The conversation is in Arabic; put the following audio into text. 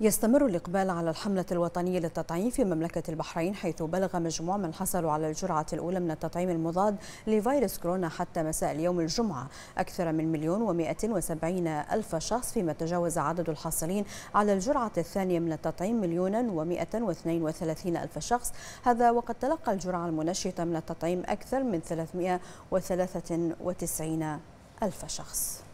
يستمر الإقبال على الحملة الوطنية للتطعيم في مملكة البحرين حيث بلغ مجموع من حصلوا على الجرعة الأولى من التطعيم المضاد لفيروس كورونا حتى مساء اليوم الجمعة أكثر من مليون ومائة وسبعين ألف شخص فيما تجاوز عدد الحاصلين على الجرعة الثانية من التطعيم مليونا ومائة واثنين وثلاثين ألف شخص هذا وقد تلقى الجرعة المنشطة من التطعيم أكثر من وتسعين ألف شخص